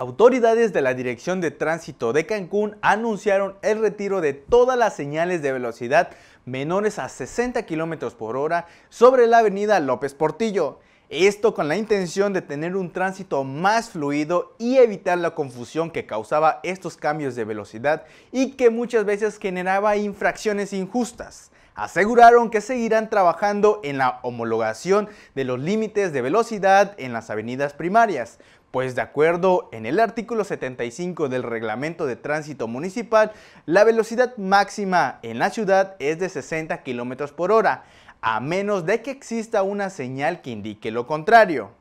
Autoridades de la Dirección de Tránsito de Cancún anunciaron el retiro de todas las señales de velocidad menores a 60 km por hora sobre la avenida López Portillo. Esto con la intención de tener un tránsito más fluido y evitar la confusión que causaba estos cambios de velocidad y que muchas veces generaba infracciones injustas. Aseguraron que seguirán trabajando en la homologación de los límites de velocidad en las avenidas primarias, pues de acuerdo en el artículo 75 del reglamento de tránsito municipal, la velocidad máxima en la ciudad es de 60 km por hora, a menos de que exista una señal que indique lo contrario.